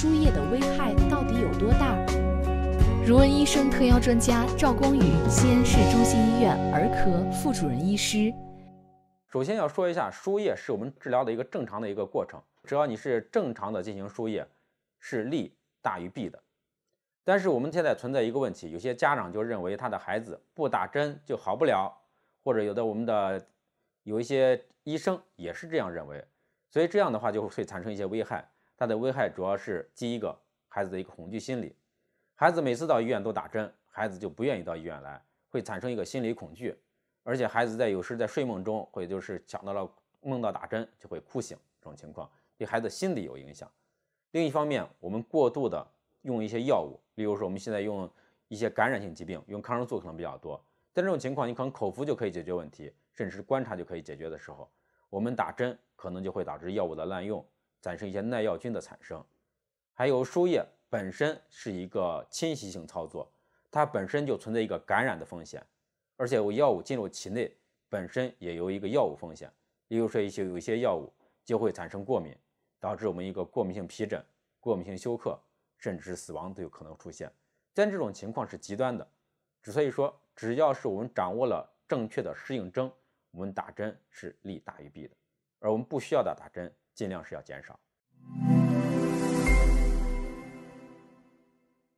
输液的危害到底有多大？如恩医生特邀专家赵光宇，西安市中心医院儿科副主任医师。首先要说一下，输液是我们治疗的一个正常的一个过程，只要你是正常的进行输液，是利大于弊的。但是我们现在存在一个问题，有些家长就认为他的孩子不打针就好不了，或者有的我们的有一些医生也是这样认为，所以这样的话就会产生一些危害。它的危害主要是第一个，孩子的一个恐惧心理，孩子每次到医院都打针，孩子就不愿意到医院来，会产生一个心理恐惧，而且孩子在有时在睡梦中，或者就是想到了梦到打针就会哭醒这种情况，对孩子心理有影响。另一方面，我们过度的用一些药物，例如说我们现在用一些感染性疾病用抗生素可能比较多，在这种情况，你可能口服就可以解决问题，甚至是观察就可以解决的时候，我们打针可能就会导致药物的滥用。产生一些耐药菌的产生，还有输液本身是一个侵袭性操作，它本身就存在一个感染的风险，而且我药物进入体内本身也有一个药物风险，例如说一些有一些药物就会产生过敏，导致我们一个过敏性皮疹、过敏性休克，甚至死亡都有可能出现。但这种情况是极端的，之所以说只要是我们掌握了正确的适应症，我们打针是利大于弊的，而我们不需要打打针。尽量是要减少。